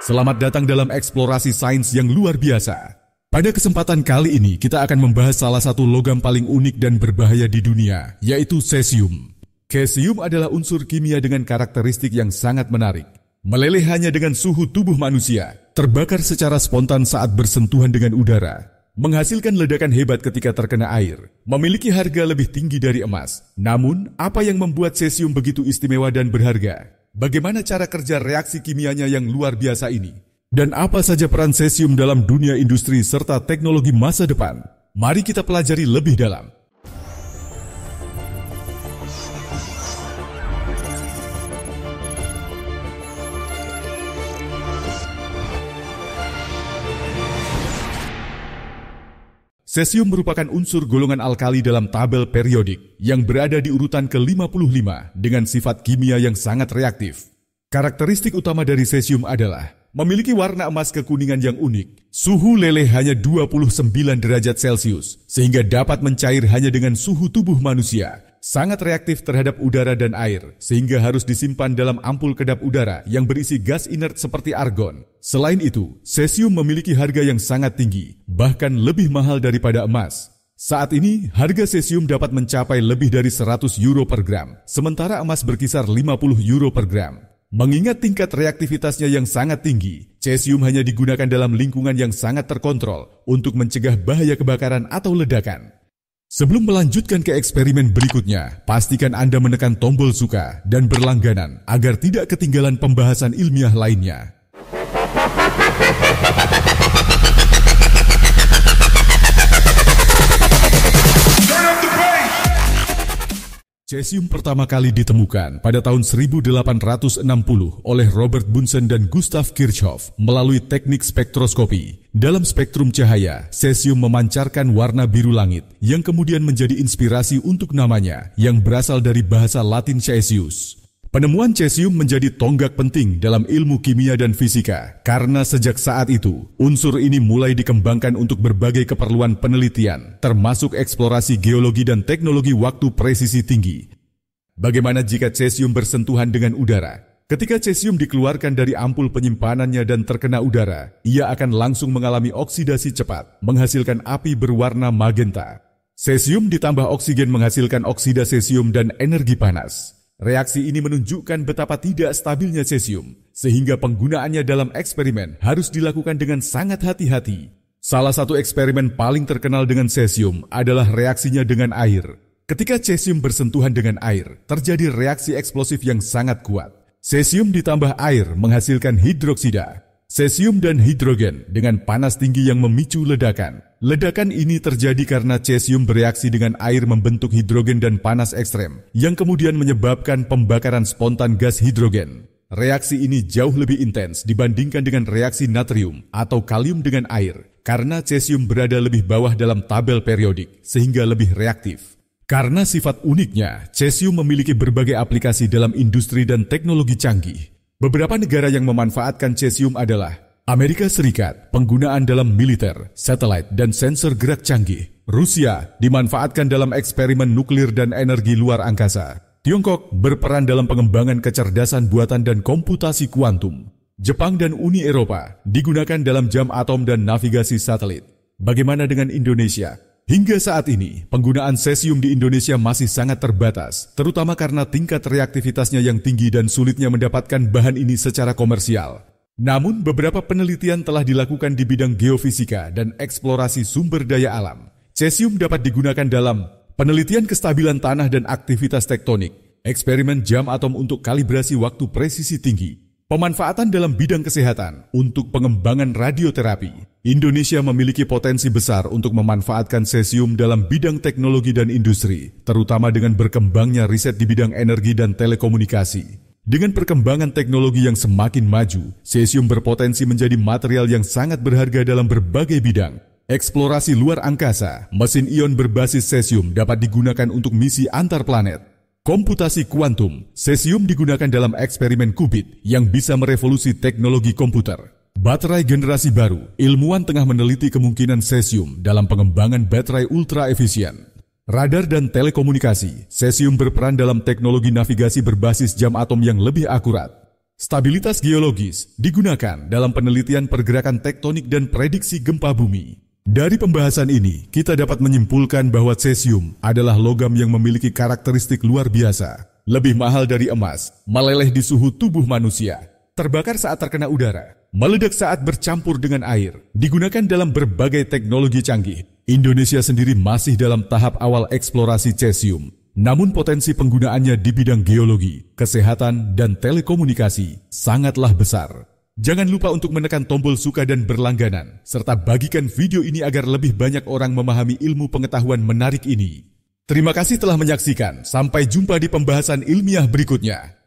Selamat datang dalam eksplorasi sains yang luar biasa. Pada kesempatan kali ini, kita akan membahas salah satu logam paling unik dan berbahaya di dunia, yaitu cesium. Cesium adalah unsur kimia dengan karakteristik yang sangat menarik. Meleleh hanya dengan suhu tubuh manusia, terbakar secara spontan saat bersentuhan dengan udara, menghasilkan ledakan hebat ketika terkena air, memiliki harga lebih tinggi dari emas. Namun, apa yang membuat cesium begitu istimewa dan berharga? bagaimana cara kerja reaksi kimianya yang luar biasa ini, dan apa saja peran sesium dalam dunia industri serta teknologi masa depan. Mari kita pelajari lebih dalam. Sesium merupakan unsur golongan alkali dalam tabel periodik yang berada di urutan ke-55 dengan sifat kimia yang sangat reaktif. Karakteristik utama dari sesium adalah memiliki warna emas kekuningan yang unik. Suhu leleh hanya 29 derajat Celcius sehingga dapat mencair hanya dengan suhu tubuh manusia sangat reaktif terhadap udara dan air, sehingga harus disimpan dalam ampul kedap udara yang berisi gas inert seperti argon. Selain itu, cesium memiliki harga yang sangat tinggi, bahkan lebih mahal daripada emas. Saat ini, harga cesium dapat mencapai lebih dari 100 euro per gram, sementara emas berkisar 50 euro per gram. Mengingat tingkat reaktivitasnya yang sangat tinggi, cesium hanya digunakan dalam lingkungan yang sangat terkontrol untuk mencegah bahaya kebakaran atau ledakan. Sebelum melanjutkan ke eksperimen berikutnya, pastikan Anda menekan tombol suka dan berlangganan agar tidak ketinggalan pembahasan ilmiah lainnya. Cesium pertama kali ditemukan pada tahun 1860 oleh Robert Bunsen dan Gustav Kirchhoff melalui teknik spektroskopi. Dalam spektrum cahaya, cesium memancarkan warna biru langit yang kemudian menjadi inspirasi untuk namanya yang berasal dari bahasa Latin cesius. Penemuan cesium menjadi tonggak penting dalam ilmu kimia dan fisika karena sejak saat itu unsur ini mulai dikembangkan untuk berbagai keperluan penelitian, termasuk eksplorasi geologi dan teknologi waktu presisi tinggi. Bagaimana jika cesium bersentuhan dengan udara? Ketika cesium dikeluarkan dari ampul penyimpanannya dan terkena udara, ia akan langsung mengalami oksidasi cepat, menghasilkan api berwarna magenta. Cesium ditambah oksigen menghasilkan oksida cesium dan energi panas. Reaksi ini menunjukkan betapa tidak stabilnya cesium, sehingga penggunaannya dalam eksperimen harus dilakukan dengan sangat hati-hati. Salah satu eksperimen paling terkenal dengan cesium adalah reaksinya dengan air. Ketika cesium bersentuhan dengan air, terjadi reaksi eksplosif yang sangat kuat. Cesium ditambah air menghasilkan hidroksida, Cesium dan hidrogen dengan panas tinggi yang memicu ledakan. Ledakan ini terjadi karena cesium bereaksi dengan air membentuk hidrogen dan panas ekstrem, yang kemudian menyebabkan pembakaran spontan gas hidrogen. Reaksi ini jauh lebih intens dibandingkan dengan reaksi natrium atau kalium dengan air, karena cesium berada lebih bawah dalam tabel periodik, sehingga lebih reaktif. Karena sifat uniknya, cesium memiliki berbagai aplikasi dalam industri dan teknologi canggih, Beberapa negara yang memanfaatkan cesium adalah Amerika Serikat, penggunaan dalam militer, satelit, dan sensor gerak canggih. Rusia dimanfaatkan dalam eksperimen nuklir dan energi luar angkasa. Tiongkok berperan dalam pengembangan kecerdasan buatan dan komputasi kuantum. Jepang dan Uni Eropa digunakan dalam jam atom dan navigasi satelit. Bagaimana dengan Indonesia? Hingga saat ini, penggunaan cesium di Indonesia masih sangat terbatas, terutama karena tingkat reaktivitasnya yang tinggi dan sulitnya mendapatkan bahan ini secara komersial. Namun, beberapa penelitian telah dilakukan di bidang geofisika dan eksplorasi sumber daya alam. Cesium dapat digunakan dalam penelitian kestabilan tanah dan aktivitas tektonik, eksperimen jam atom untuk kalibrasi waktu presisi tinggi, Pemanfaatan dalam bidang kesehatan untuk pengembangan radioterapi, Indonesia memiliki potensi besar untuk memanfaatkan sesium dalam bidang teknologi dan industri, terutama dengan berkembangnya riset di bidang energi dan telekomunikasi. Dengan perkembangan teknologi yang semakin maju, sesium berpotensi menjadi material yang sangat berharga dalam berbagai bidang. Eksplorasi luar angkasa, mesin ion berbasis sesium dapat digunakan untuk misi antar planet, Komputasi kuantum, Sesium digunakan dalam eksperimen kubit yang bisa merevolusi teknologi komputer. Baterai generasi baru, ilmuwan tengah meneliti kemungkinan sesium dalam pengembangan baterai ultra efisien. Radar dan telekomunikasi, Sesium berperan dalam teknologi navigasi berbasis jam atom yang lebih akurat. Stabilitas geologis digunakan dalam penelitian pergerakan tektonik dan prediksi gempa bumi. Dari pembahasan ini, kita dapat menyimpulkan bahwa cesium adalah logam yang memiliki karakteristik luar biasa, lebih mahal dari emas, meleleh di suhu tubuh manusia, terbakar saat terkena udara, meledak saat bercampur dengan air, digunakan dalam berbagai teknologi canggih. Indonesia sendiri masih dalam tahap awal eksplorasi cesium, namun potensi penggunaannya di bidang geologi, kesehatan, dan telekomunikasi sangatlah besar. Jangan lupa untuk menekan tombol suka dan berlangganan, serta bagikan video ini agar lebih banyak orang memahami ilmu pengetahuan menarik ini. Terima kasih telah menyaksikan, sampai jumpa di pembahasan ilmiah berikutnya.